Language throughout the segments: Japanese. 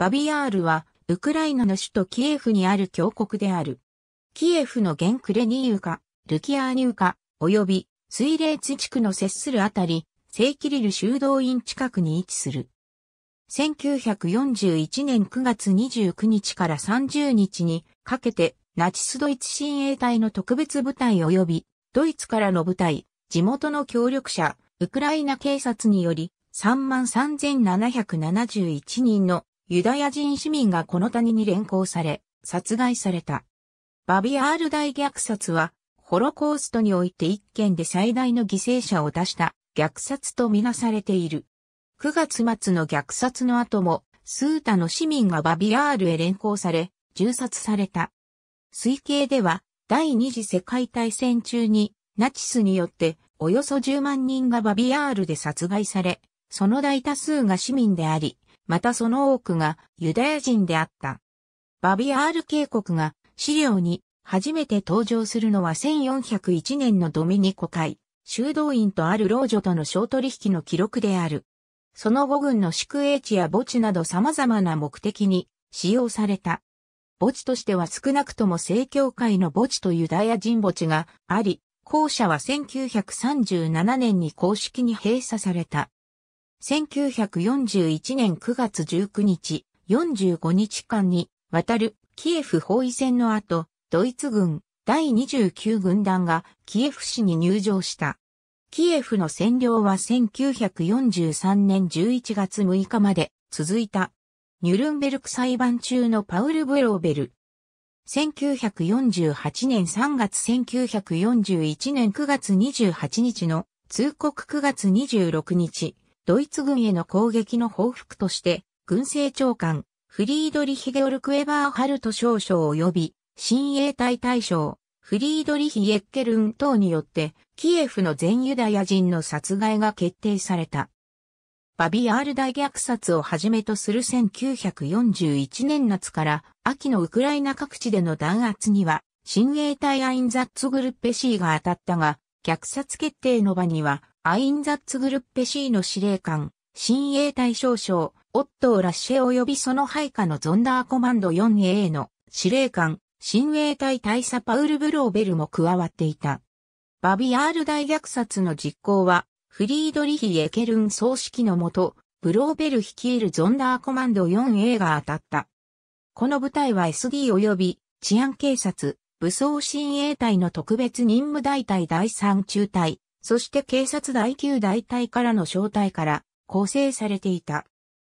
バビアールは、ウクライナの首都キエフにある峡谷である。キエフのゲンクレニウカ、ルキアーニウカ、及び水冷地地区の接するあたり、聖キリル修道院近くに位置する。1941年9月29日から30日にかけてナチスドイツ親衛隊の特別部隊及びドイツからの部隊、地元の協力者、ウクライナ警察により3万3771人のユダヤ人市民がこの谷に連行され、殺害された。バビアール大虐殺は、ホロコーストにおいて一件で最大の犠牲者を出した虐殺とみなされている。9月末の虐殺の後も、スータの市民がバビアールへ連行され、銃殺された。推計では、第二次世界大戦中に、ナチスによって、およそ10万人がバビアールで殺害され、その大多数が市民であり、またその多くがユダヤ人であった。バビアール渓谷が資料に初めて登場するのは1401年のドミニコ会、修道院とある老女との小取引の記録である。その後軍の宿営地や墓地など様々な目的に使用された。墓地としては少なくとも正教会の墓地とユダヤ人墓地があり、校舎は1937年に公式に閉鎖された。1941年9月19日、45日間に渡るキエフ包囲戦の後、ドイツ軍第29軍団がキエフ市に入場した。キエフの占領は1943年11月6日まで続いた。ニュルンベルク裁判中のパウル・ブローベル。1948年3月1941年9月28日の通告9月26日。ドイツ軍への攻撃の報復として、軍政長官、フリードリヒ・ゲオルク・エバーハルト少将及び、新衛隊大将、フリードリヒ・エッケルン等によって、キエフの全ユダヤ人の殺害が決定された。バビアール大虐殺をはじめとする1941年夏から秋のウクライナ各地での弾圧には、新衛隊アインザッツグルッペシーが当たったが、虐殺決定の場にはアインザッツグルッペ C の司令官、新衛隊少将、オットー・ラッシェ及びその配下のゾンダーコマンド 4A の司令官、新衛隊大佐パウル・ブローベルも加わっていた。バビアール大虐殺の実行は、フリードリヒ・エケルン総指揮のもと、ブローベル率いるゾンダーコマンド 4A が当たった。この部隊は SD 及び治安警察、武装親衛隊の特別任務大隊第3中隊、そして警察第9大隊からの招待から構成されていた。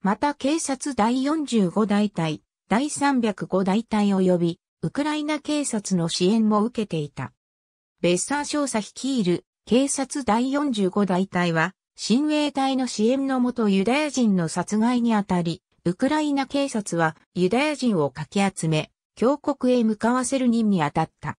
また警察第45大隊、第305大隊及び、ウクライナ警察の支援も受けていた。ベッサー少佐率いる警察第45大隊は、親衛隊の支援のもとユダヤ人の殺害にあたり、ウクライナ警察はユダヤ人をかき集め、峡谷へ向かわせる任に当たった。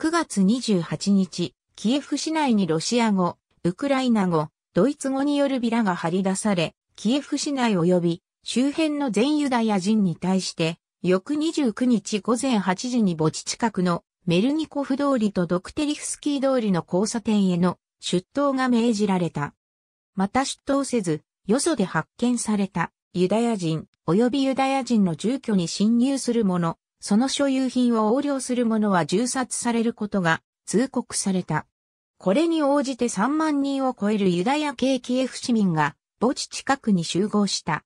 9月28日、キエフ市内にロシア語、ウクライナ語、ドイツ語によるビラが張り出され、キエフ市内及び周辺の全ユダヤ人に対して、翌29日午前8時に墓地近くのメルニコフ通りとドクテリフスキー通りの交差点への出頭が命じられた。また出頭せず、よそで発見されたユダヤ人及びユダヤ人の住居に侵入する者、その所有品を横領する者は銃殺されることが通告された。これに応じて3万人を超えるユダヤ系キエフ市民が墓地近くに集合した。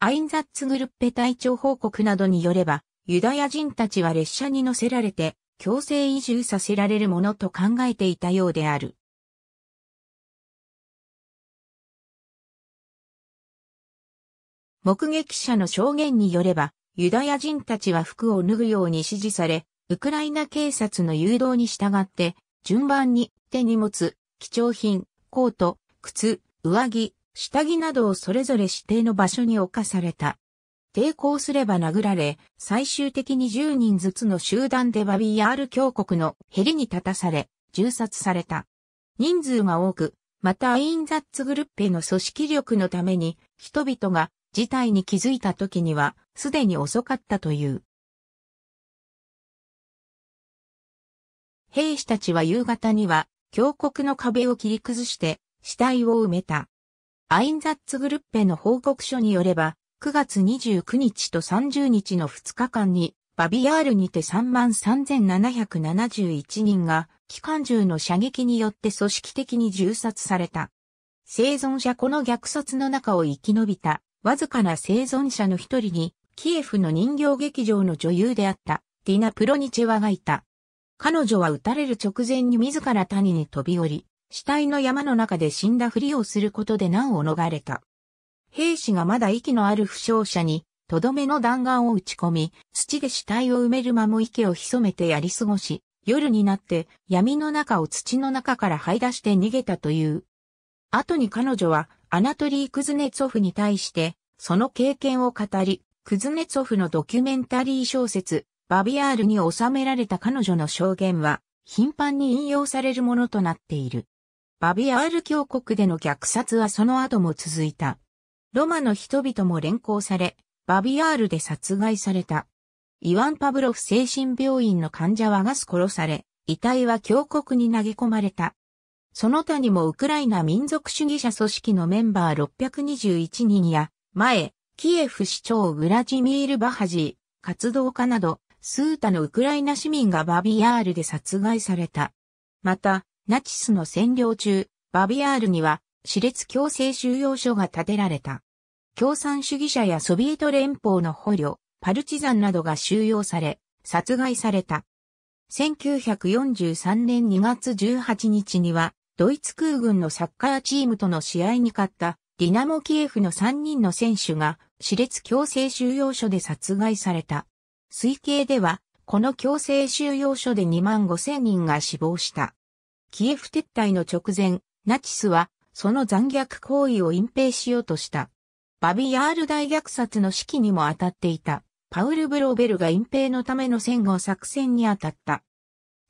アインザッツグルッペ隊長報告などによれば、ユダヤ人たちは列車に乗せられて強制移住させられるものと考えていたようである。目撃者の証言によれば、ユダヤ人たちは服を脱ぐように指示され、ウクライナ警察の誘導に従って、順番に手荷物、貴重品、コート、靴、上着、下着などをそれぞれ指定の場所に置かされた。抵抗すれば殴られ、最終的に10人ずつの集団でバビーアール峡谷のヘリに立たされ、銃殺された。人数が多く、またアインザッツグルッペの組織力のために、人々が事態に気づいた時には、すでに遅かったという。兵士たちは夕方には、峡谷の壁を切り崩して、死体を埋めた。アインザッツグルッペの報告書によれば、9月29日と30日の2日間に、バビヤールにて33,771人が、機関銃の射撃によって組織的に銃殺された。生存者この虐殺の中を生き延びた、わずかな生存者の一人に、キエフの人形劇場の女優であった、ディナ・プロニチェワがいた。彼女は撃たれる直前に自ら谷に飛び降り、死体の山の中で死んだふりをすることで難を逃れた。兵士がまだ息のある負傷者に、とどめの弾丸を打ち込み、土で死体を埋める間も池を潜めてやり過ごし、夜になって闇の中を土の中から這い出して逃げたという。後に彼女はアナトリー・クズネツォフに対して、その経験を語り、クズネツォフのドキュメンタリー小説、バビアールに収められた彼女の証言は、頻繁に引用されるものとなっている。バビアール峡谷での虐殺はその後も続いた。ロマの人々も連行され、バビアールで殺害された。イワン・パブロフ精神病院の患者はガス殺され、遺体は峡谷に投げ込まれた。その他にもウクライナ民族主義者組織のメンバー621人や、前、キエフ市長ウラジミール・バハジー、活動家など、スータのウクライナ市民がバビヤールで殺害された。また、ナチスの占領中、バビヤールには、私列強制収容所が建てられた。共産主義者やソビエト連邦の捕虜、パルチザンなどが収容され、殺害された。1943年2月18日には、ドイツ空軍のサッカーチームとの試合に勝ったディナモキエフの3人の選手が、私列強制収容所で殺害された。推計では、この強制収容所で2万5千人が死亡した。キエフ撤退の直前、ナチスは、その残虐行為を隠蔽しようとした。バビヤール大虐殺の指揮にも当たっていた、パウル・ブローベルが隠蔽のための戦後作戦に当たった。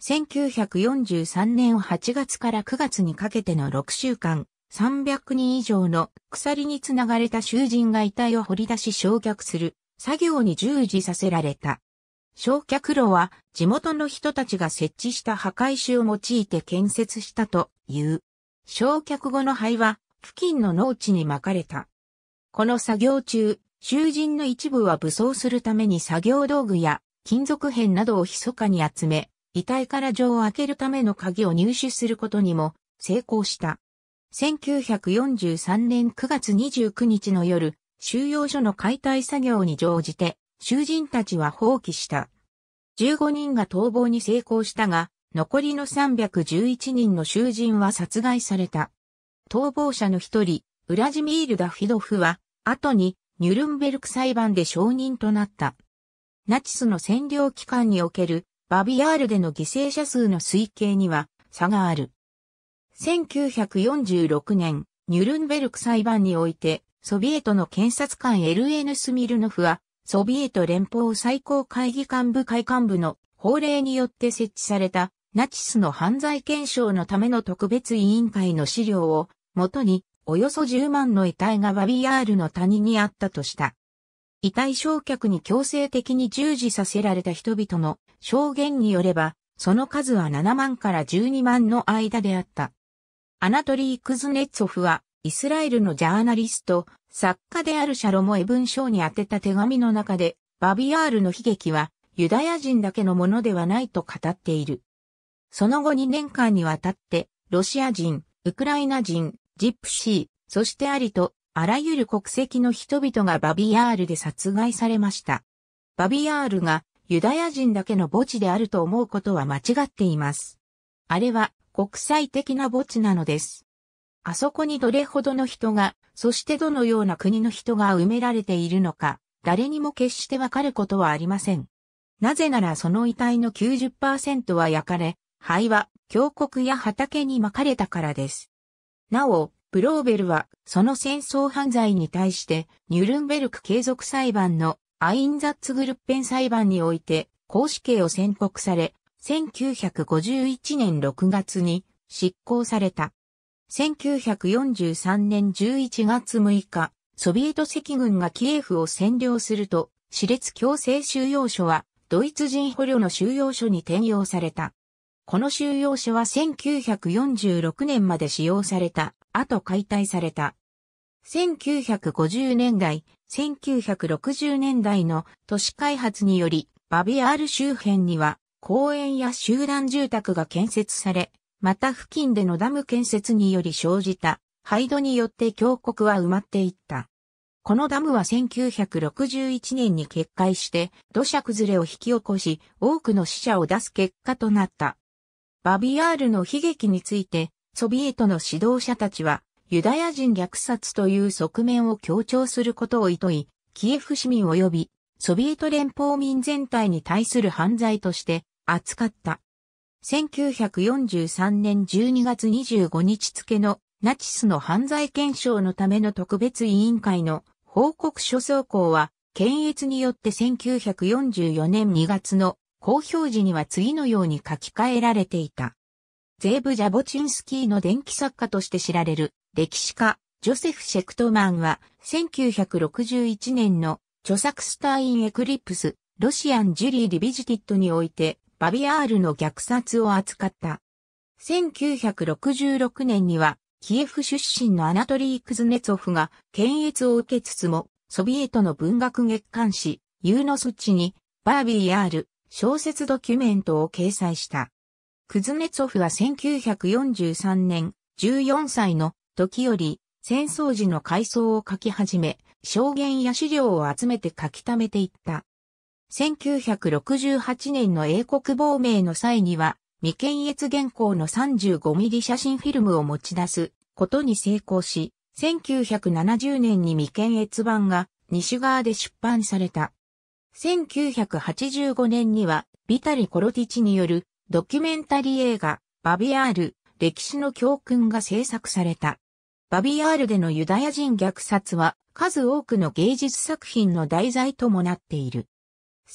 1943年8月から9月にかけての6週間、300人以上の鎖につながれた囚人が遺体を掘り出し焼却する作業に従事させられた。焼却炉は地元の人たちが設置した破壊石を用いて建設したという。焼却後の灰は付近の農地に巻かれた。この作業中、囚人の一部は武装するために作業道具や金属片などを密かに集め、遺体から錠を開けるための鍵を入手することにも成功した。1943年9月29日の夜、収容所の解体作業に乗じて、囚人たちは放棄した。15人が逃亡に成功したが、残りの311人の囚人は殺害された。逃亡者の一人、ウラジミール・ダフィドフは、後にニュルンベルク裁判で証人となった。ナチスの占領期間におけるバビアールでの犠牲者数の推計には差がある。1946年、ニュルンベルク裁判において、ソビエトの検察官 LN スミルノフは、ソビエト連邦最高会議幹部会幹部の法令によって設置されたナチスの犯罪検証のための特別委員会の資料を元におよそ10万の遺体がバビヤールの谷にあったとした。遺体焼却に強制的に従事させられた人々の証言によれば、その数は7万から12万の間であった。アナトリー・クズネツォフはイスラエルのジャーナリスト、作家であるシャロモエ文章に宛てた手紙の中で、バビアールの悲劇はユダヤ人だけのものではないと語っている。その後2年間にわたって、ロシア人、ウクライナ人、ジップシー、そしてありと、あらゆる国籍の人々がバビアールで殺害されました。バビアールがユダヤ人だけの墓地であると思うことは間違っています。あれは国際的な墓地なのです。あそこにどれほどの人が、そしてどのような国の人が埋められているのか、誰にも決してわかることはありません。なぜならその遺体の90%は焼かれ、灰は峡谷や畑に巻かれたからです。なお、ブローベルはその戦争犯罪に対してニュルンベルク継続裁判のアインザッツグルッペン裁判において公死刑を宣告され、1951年6月に執行された。1943年11月6日、ソビエト赤軍がキエフを占領すると、私立強制収容所は、ドイツ人捕虜の収容所に転用された。この収容所は1946年まで使用された、後解体された。1950年代、1960年代の都市開発により、バビアール周辺には公園や集団住宅が建設され、また付近でのダム建設により生じた廃土によって峡谷は埋まっていった。このダムは1961年に決壊して土砂崩れを引き起こし多くの死者を出す結果となった。バビアールの悲劇についてソビエトの指導者たちはユダヤ人虐殺という側面を強調することを意図い、キエフ市民及びソビエト連邦民全体に対する犯罪として扱った。1943年12月25日付のナチスの犯罪検証のための特別委員会の報告書総行は、検閲によって1944年2月の公表時には次のように書き換えられていた。ゼーブ・ジャボチンスキーの電気作家として知られる歴史家、ジョセフ・シェクトマンは、1961年の著作スターイン・エクリプス、ロシアン・ジュリー・リビジティットにおいて、バビアールの虐殺を扱った。1966年には、キエフ出身のアナトリー・クズネツォフが検閲を受けつつも、ソビエトの文学月刊誌、ユーノスチに、バービー・アール、小説ドキュメントを掲載した。クズネツォフは1943年、14歳の時より、戦争時の回想を書き始め、証言や資料を集めて書き溜めていった。1968年の英国亡命の際には、未検閲原稿の 35mm 写真フィルムを持ち出すことに成功し、1970年に未検閲版が西側で出版された。1985年には、ビタリ・コロティチによるドキュメンタリー映画、バビアール、歴史の教訓が制作された。バビアールでのユダヤ人虐殺は数多くの芸術作品の題材ともなっている。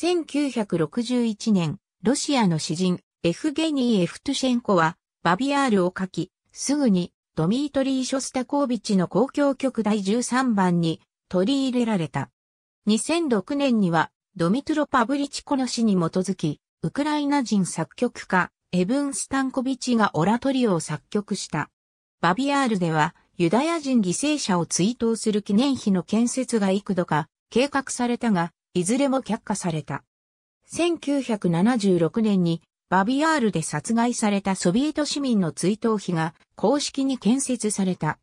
1961年、ロシアの詩人、エフゲニー・エフトシェンコは、バビアールを書き、すぐに、ドミートリー・ショスタコービチの公共曲第13番に取り入れられた。2006年には、ドミトロ・パブリチコの詩に基づき、ウクライナ人作曲家、エブン・スタンコビチがオラトリオを作曲した。バビアールでは、ユダヤ人犠牲者を追悼する記念碑の建設が幾度か計画されたが、いずれも却下された。1976年にバビアールで殺害されたソビエト市民の追悼碑が公式に建設された。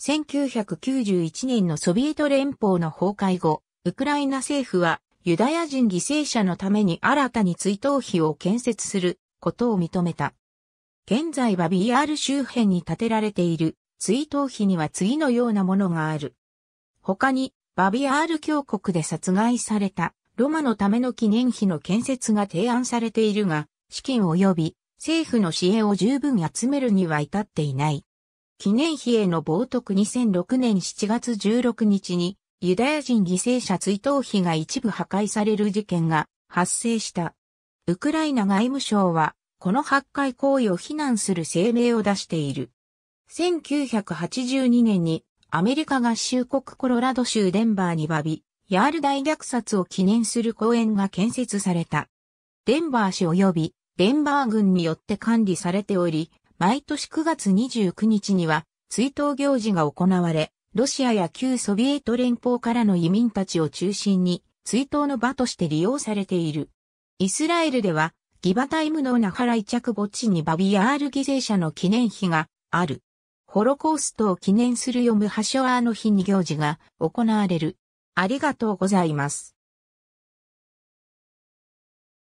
1991年のソビエト連邦の崩壊後、ウクライナ政府はユダヤ人犠牲者のために新たに追悼碑を建設することを認めた。現在は BR 周辺に建てられている追悼碑には次のようなものがある。他にバビアール峡谷で殺害されたロマのための記念碑の建設が提案されているが、資金及び政府の支援を十分集めるには至っていない。記念碑への冒涜2006年7月16日にユダヤ人犠牲者追悼碑が一部破壊される事件が発生した。ウクライナ外務省はこの破壊行為を非難する声明を出している。1982年にアメリカ合衆国コロラド州デンバーにバビ、ヤール大虐殺を記念する公園が建設された。デンバー市及びデンバー軍によって管理されており、毎年9月29日には追悼行事が行われ、ロシアや旧ソビエト連邦からの移民たちを中心に追悼の場として利用されている。イスラエルでは、ギバタイムのナハライ着墓地にバビヤール犠牲者の記念碑がある。ホロコーストを記念する読むハショアーの日に行事が行われる。ありがとうございます。